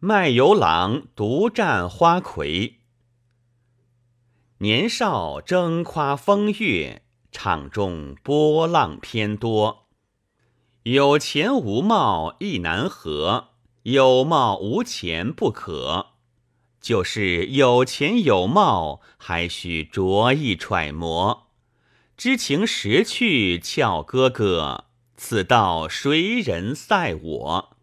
卖油郎独占花魁，年少争夸风月场中波浪偏多。有钱无貌亦难合，有貌无钱不可。就是有钱有貌，还需着意揣摩，知情识趣俏哥哥，此道谁人赛我？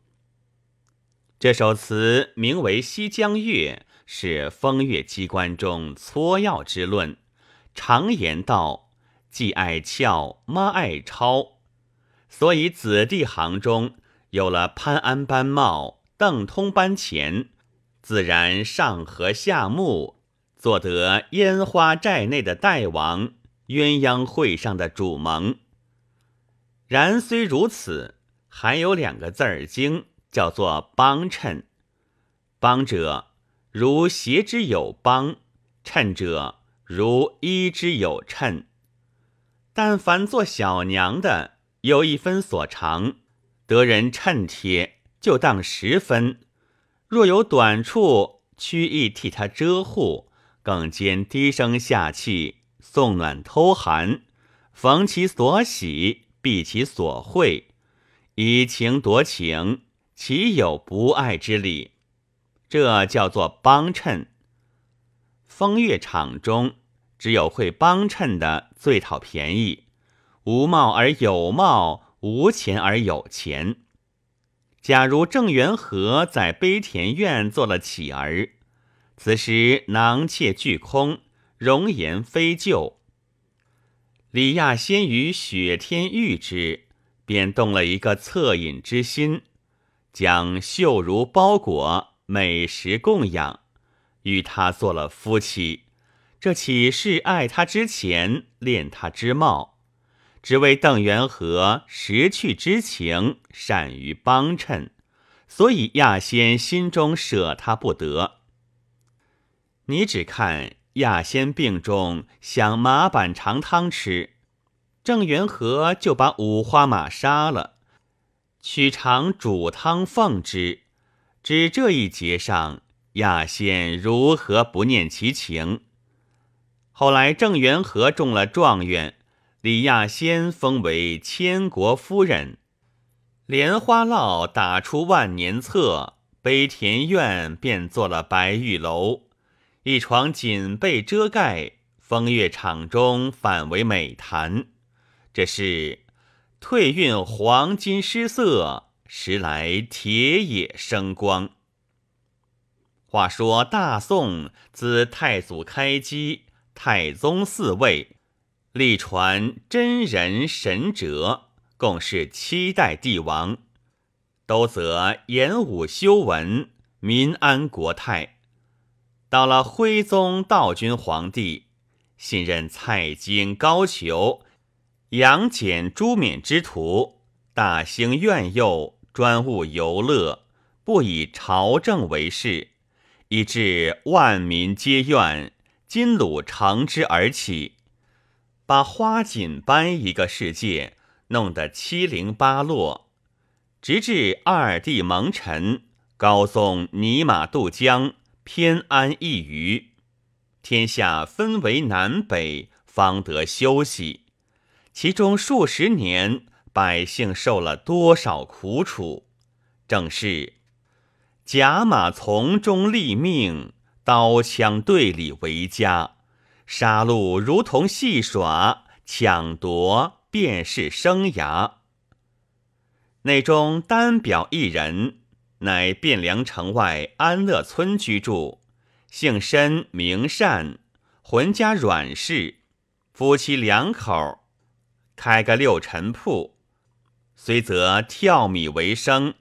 这首词名为《西江月》，是风月机关中撮要之论。常言道：“既爱俏，妈爱抄。”所以子弟行中有了潘安班貌、邓通班钱，自然上和下睦，做得烟花寨内的代王、鸳鸯会上的主盟。然虽如此，还有两个字儿精。叫做帮衬，帮者如携之有帮，衬者如衣之有衬。但凡做小娘的，有一分所长，得人衬贴，就当十分；若有短处，屈意替他遮护，更兼低声下气，送暖偷寒，逢其所喜，避其所会，以情夺情。岂有不爱之理？这叫做帮衬。风月场中，只有会帮衬的最讨便宜。无貌而有貌，无钱而有钱。假如郑元和在碑田院做了乞儿，此时囊妾俱空，容颜非旧。李亚先于雪天遇之，便动了一个恻隐之心。将秀如包裹，美食供养，与他做了夫妻。这岂是爱他之前恋他之貌？只为邓元和识趣之情，善于帮衬，所以亚仙心中舍他不得。你只看亚仙病重，想马板肠汤吃，郑元和就把五花马杀了。取常煮汤奉之，知这一节上亚仙如何不念其情。后来郑元和中了状元，李亚仙封为千国夫人。莲花烙打出万年册，碑田院变做了白玉楼，一床锦被遮盖，风月场中反为美谈。这是。退运黄金失色，时来铁也生光。话说大宋自太祖开基，太宗四位，历传真人神哲，共是七代帝王，都则严武修文，民安国泰。到了徽宗道君皇帝，信任蔡京高俅。杨戬、朱冕之徒大兴苑佑，专务游乐，不以朝政为事，以致万民皆怨。金鲁长之而起，把花锦般一个世界弄得七零八落，直至二帝蒙尘，高宗尼玛渡江，偏安一隅，天下分为南北，方得休息。其中数十年，百姓受了多少苦楚？正是甲马从中立命，刀枪队里为家，杀戮如同戏耍，抢夺便是生涯。内中单表一人，乃汴梁城外安乐村居住，姓申名善，浑家阮氏，夫妻两口开个六陈铺，虽则跳米为生，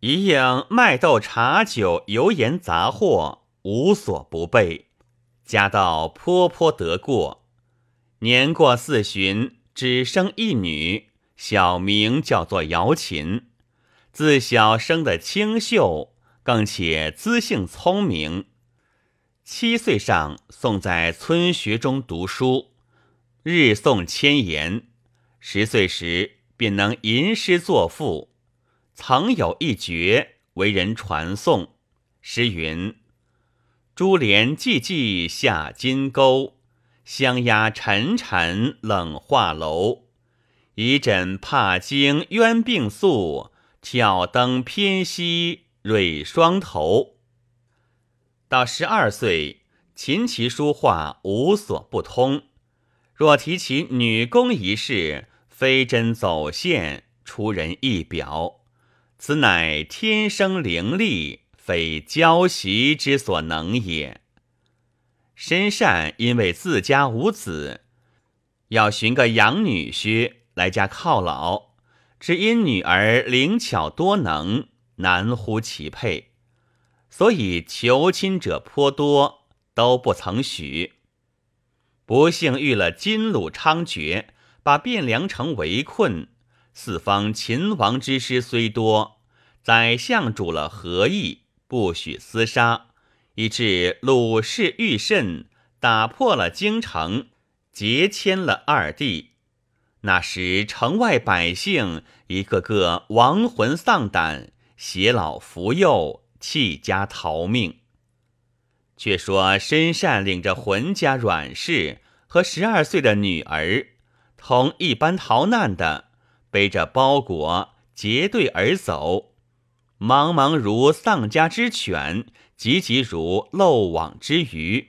一应卖豆茶酒油盐杂货无所不备，家道颇颇得过。年过四旬，只生一女，小名叫做姚琴。自小生得清秀，更且资性聪明。七岁上送在村学中读书，日诵千言。十岁时便能吟诗作赋，曾有一绝为人传颂。诗云：“珠帘寂寂下金钩，香鸦沉沉冷画楼。一枕怕惊鸳病宿，挑灯偏西蕊霜头。”到十二岁，琴棋书画无所不通。若提起女工一事，非针走线出人意表，此乃天生灵力，非教习之所能也。申善因为自家无子，要寻个养女婿来家犒劳，只因女儿灵巧多能，难乎其配，所以求亲者颇多，都不曾许。不幸遇了金鲁猖獗，把汴梁城围困。四方秦王之师虽多，宰相主了合议，不许厮杀，以致鲁氏遇甚，打破了京城，劫迁了二弟。那时城外百姓一个个亡魂丧胆，携老扶幼，弃家逃命。却说深善领着浑家阮氏和十二岁的女儿，同一般逃难的，背着包裹结队而走，茫茫如丧家之犬，急急如漏网之鱼。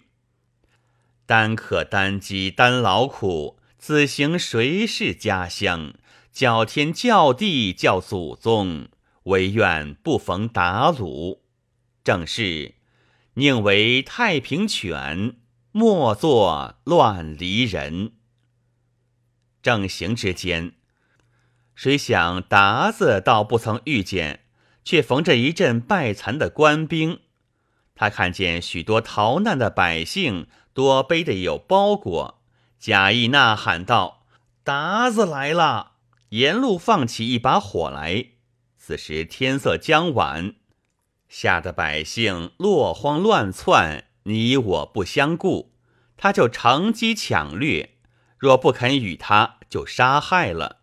单可单饥单劳苦，此行谁是家乡？叫天叫地叫祖宗，唯愿不逢打虏。正是。宁为太平犬，莫作乱离人。正行之间，谁想达子倒不曾遇见，却逢着一阵败残的官兵。他看见许多逃难的百姓，多背的有包裹。贾意呐喊道：“达子来了！”沿路放起一把火来。此时天色将晚。吓得百姓落荒乱窜，你我不相顾，他就乘机抢掠；若不肯与他，就杀害了。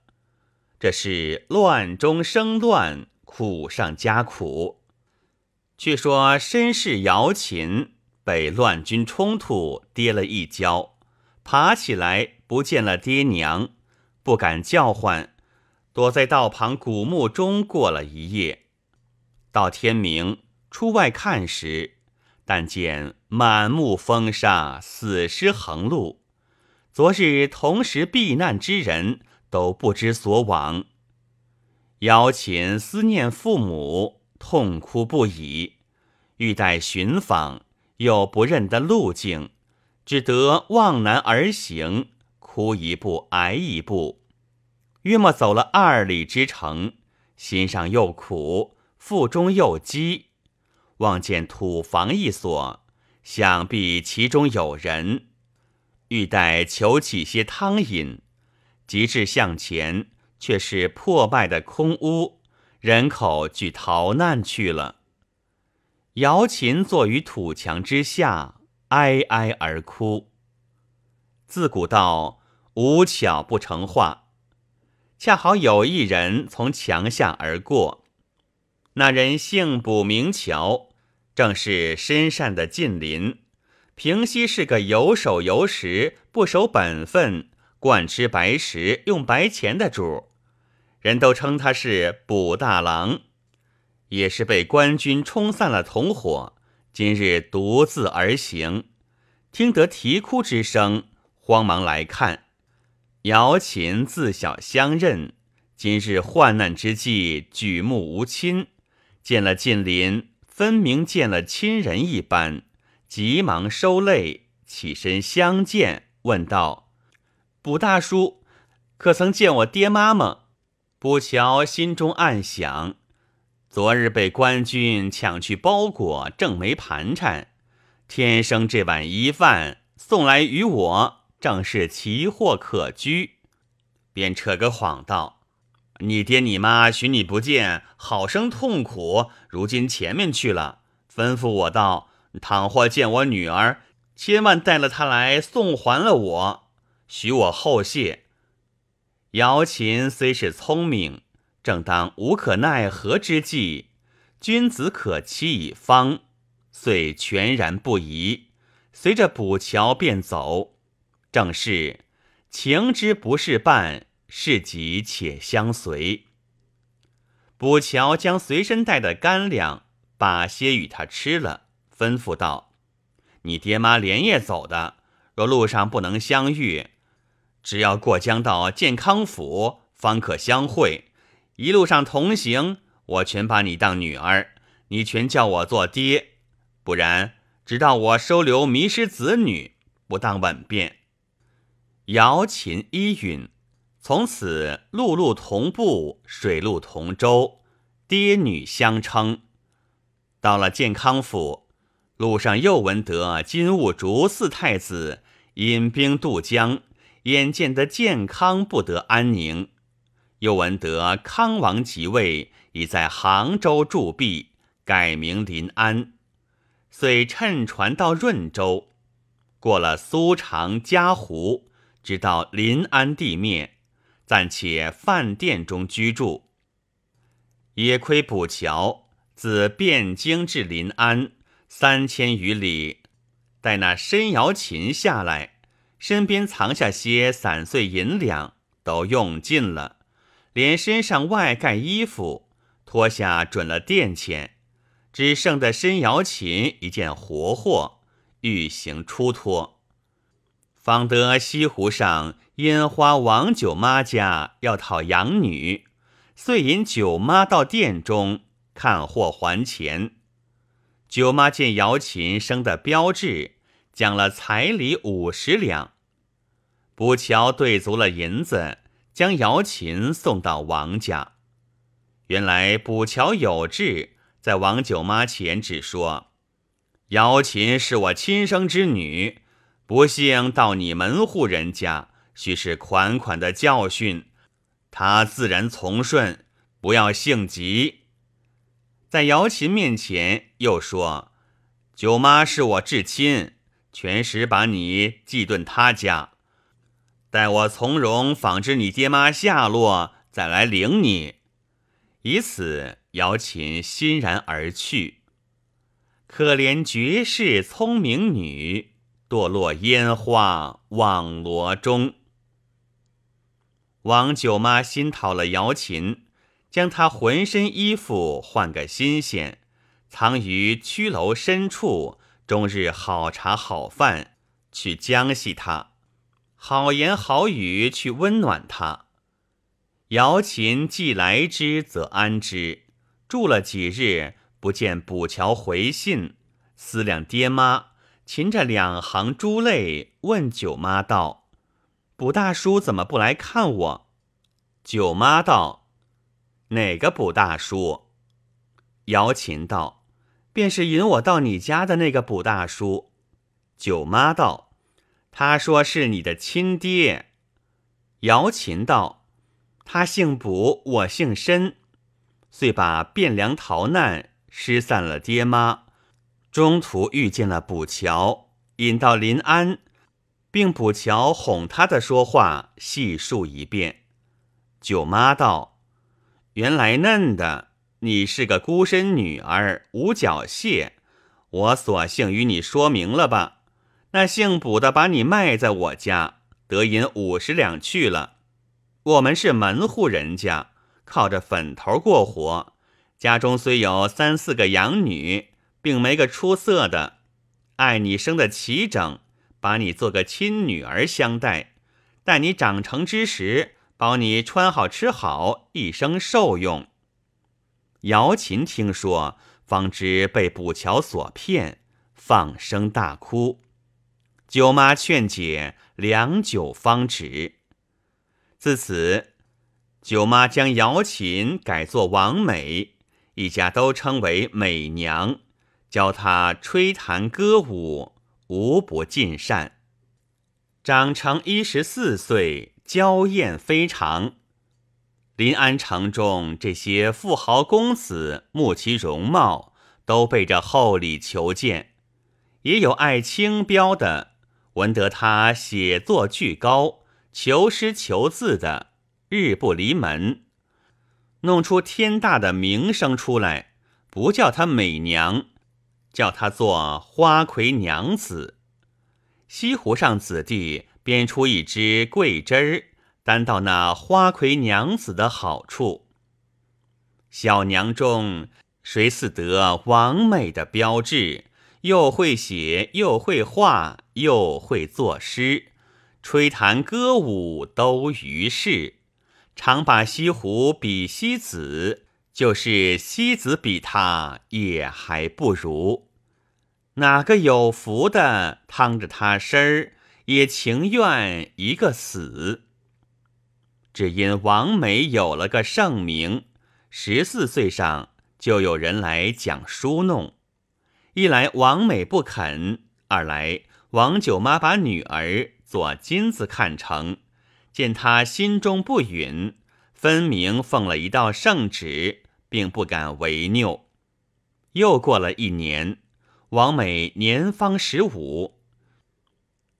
这是乱中生乱，苦上加苦。据说身世姚琴被乱军冲突跌了一跤，爬起来不见了爹娘，不敢叫唤，躲在道旁古墓中过了一夜。到天明出外看时，但见满目风沙，死尸横路。昨日同时避难之人都不知所往。邀请思念父母，痛哭不已。欲待寻访，又不认得路径，只得望南而行，哭一步，挨一步。约莫走了二里之城，心上又苦。腹中又饥，望见土房一所，想必其中有人，欲待求起些汤饮，及至向前，却是破败的空屋，人口俱逃难去了。姚琴坐于土墙之下，哀哀而哭。自古道：无巧不成话，恰好有一人从墙下而过。那人姓卜名乔，正是深善的近邻。平西是个有手有食、不守本分、惯吃白食、用白钱的主人都称他是卜大郎。也是被官军冲散了同伙，今日独自而行，听得啼哭之声，慌忙来看。姚琴自小相认，今日患难之际，举目无亲。见了近邻，分明见了亲人一般，急忙收泪，起身相见，问道：“卜大叔，可曾见我爹妈吗？”卜乔心中暗想：“昨日被官军抢去包裹，正没盘缠，天生这碗一饭送来与我，正是奇货可居。”便扯个谎道。你爹你妈寻你不见，好生痛苦。如今前面去了，吩咐我道：倘或见我女儿，千万带了她来送还了我，许我后谢。姚琴虽是聪明，正当无可奈何之际，君子可欺以方，遂全然不疑，随着补桥便走。正是情之不是伴。是己且相随。卜乔将随身带的干粮，把些与他吃了，吩咐道：“你爹妈连夜走的，若路上不能相遇，只要过江到健康府，方可相会。一路上同行，我全把你当女儿，你全叫我做爹。不然，直到我收留迷失子女，不当稳便。”瑶琴依允。从此陆路同步，水陆同舟，爹女相称。到了建康府，路上又闻得金兀竹四太子引兵渡江，眼见得建康不得安宁。又闻得康王即位，已在杭州铸币，改名临安。遂乘船到润州，过了苏常嘉湖，直到临安地面。暂且饭店中居住，也亏补桥自汴京至临安三千余里，待那申瑶琴下来，身边藏下些散碎银两，都用尽了，连身上外盖衣服脱下，准了店钱，只剩的申瑶琴一件活货，欲行出脱。方得西湖上烟花王九妈家要讨养女，遂引九妈到店中看货还钱。九妈见姚琴生的标致，讲了彩礼五十两。补桥兑足了银子，将姚琴送到王家。原来补桥有志，在王九妈前只说：“姚琴是我亲生之女。”不幸到你门户人家，许是款款的教训，他自然从顺，不要性急。在姚琴面前又说：“九妈是我至亲，全时把你寄顿他家，待我从容访知你爹妈下落，再来领你。”以此，姚琴欣然而去。可怜绝世聪明女。堕落烟花网罗中，王九妈新讨了瑶琴，将她浑身衣服换个新鲜，藏于曲楼深处，终日好茶好饭去将息他，好言好语去温暖他。瑶琴既来之则安之，住了几日不见补乔回信，思量爹妈。噙着两行珠泪，问九妈道：“卜大叔怎么不来看我？”九妈道：“哪个卜大叔？”姚琴道：“便是引我到你家的那个卜大叔。”九妈道：“他说是你的亲爹。”姚琴道：“他姓卜，我姓申，遂把汴梁逃难，失散了爹妈。”中途遇见了卜乔，引到临安，并卜乔哄他的说话细述一遍。舅妈道：“原来嫩的，你是个孤身女儿，无脚蟹，我索性与你说明了吧。那姓卜的把你卖在我家，得银五十两去了。我们是门户人家，靠着粉头过活，家中虽有三四个养女。”并没个出色的，爱你生的齐整，把你做个亲女儿相待，待你长成之时，保你穿好吃好，一生受用。姚琴听说，方知被卜桥所骗，放声大哭。舅妈劝解良久方止。自此，舅妈将姚琴改作王美，一家都称为美娘。教他吹弹歌舞，无不尽善。长成一十四岁，娇艳非常。临安城中这些富豪公子慕其容貌，都备着厚礼求见；也有爱清标的，闻得他写作巨高，求诗求字的，日不离门，弄出天大的名声出来，不叫他美娘。叫她做花魁娘子，西湖上子弟编出一支桂枝儿，担到那花魁娘子的好处。小娘中谁似得王美的标志？又会写，又会画，又会作诗，吹弹歌舞都于世，常把西湖比西子。就是西子比他也还不如，哪个有福的趟着他身儿也情愿一个死。只因王美有了个盛名，十四岁上就有人来讲书弄，一来王美不肯，二来王九妈把女儿做金子看成，见她心中不允，分明奉了一道圣旨。并不敢违拗。又过了一年，王美年方十五。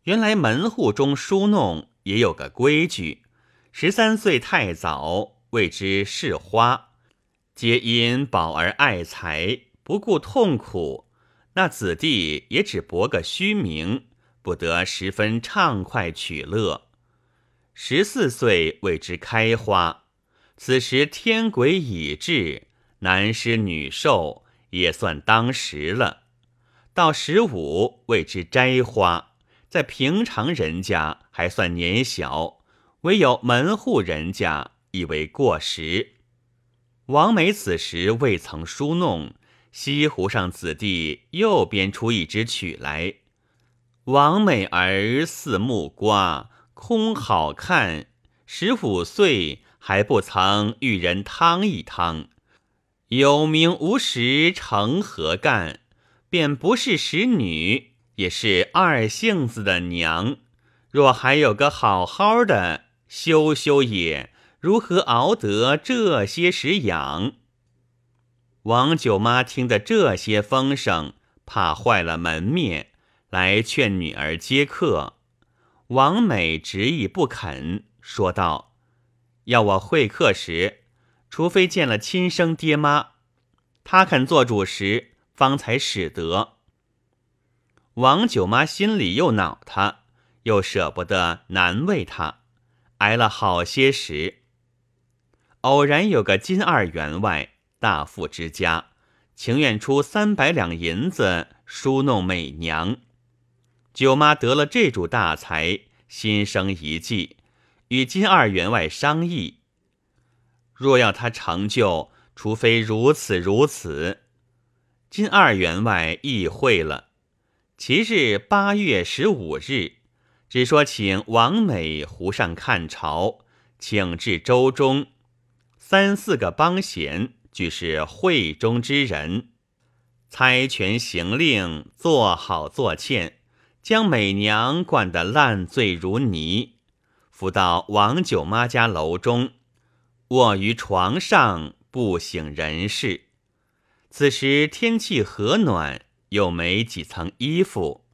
原来门户中书弄也有个规矩：十三岁太早，谓之试花；皆因宝儿爱财，不顾痛苦。那子弟也只博个虚名，不得十分畅快取乐。十四岁谓之开花，此时天癸已至。男施女受也算当时了，到十五为之摘花，在平常人家还算年小，唯有门户人家以为过时。王美此时未曾疏弄，西湖上子弟又编出一支曲来：“王美儿似木瓜，空好看，十五岁还不曾遇人汤一汤。”有名无实成何干？便不是使女，也是二性子的娘。若还有个好好的，修修也如何熬得这些时养？王九妈听得这些风声，怕坏了门面，来劝女儿接客。王美执意不肯，说道：“要我会客时。”除非见了亲生爹妈，他肯做主时，方才使得。王九妈心里又恼他，又舍不得难为他，挨了好些时。偶然有个金二员外大富之家，情愿出三百两银子输弄美娘。九妈得了这主大财，心生一计，与金二员外商议。若要他成就，除非如此如此。金二员外议会了。其日八月十五日，只说请王美湖上看朝，请至周中，三四个帮闲，俱是会中之人，猜拳行令，做好做欠，将美娘灌得烂醉如泥，扶到王九妈家楼中。卧于床上不省人事。此时天气和暖，又没几层衣服，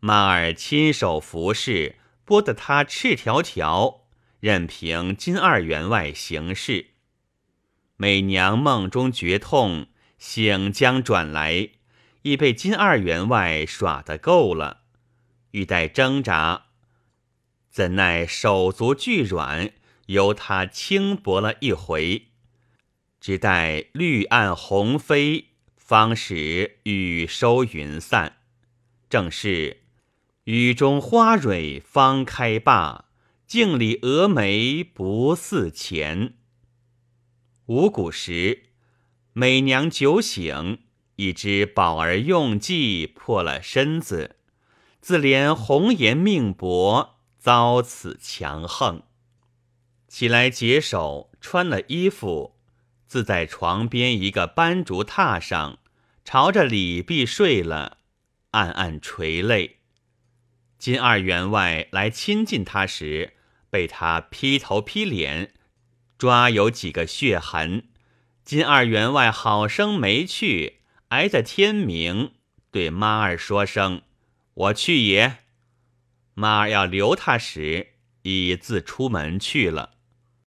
马儿亲手服侍，剥得他赤条条，任凭金二员外行事。美娘梦中觉痛，醒将转来，已被金二员外耍得够了，欲待挣扎，怎奈手足俱软。由他轻薄了一回，只待绿暗红飞，方使雨收云散。正是雨中花蕊方开罢，镜里蛾眉不似前。五谷时，美娘酒醒，已知宝儿用计破了身子，自怜红颜命薄，遭此强横。起来解手，穿了衣服，自在床边一个斑竹榻上，朝着李碧睡了，暗暗垂泪。金二员外来亲近他时，被他劈头劈脸抓有几个血痕。金二员外好生没去，挨着天明，对妈儿说声：“我去也。”妈儿要留他时，已自出门去了。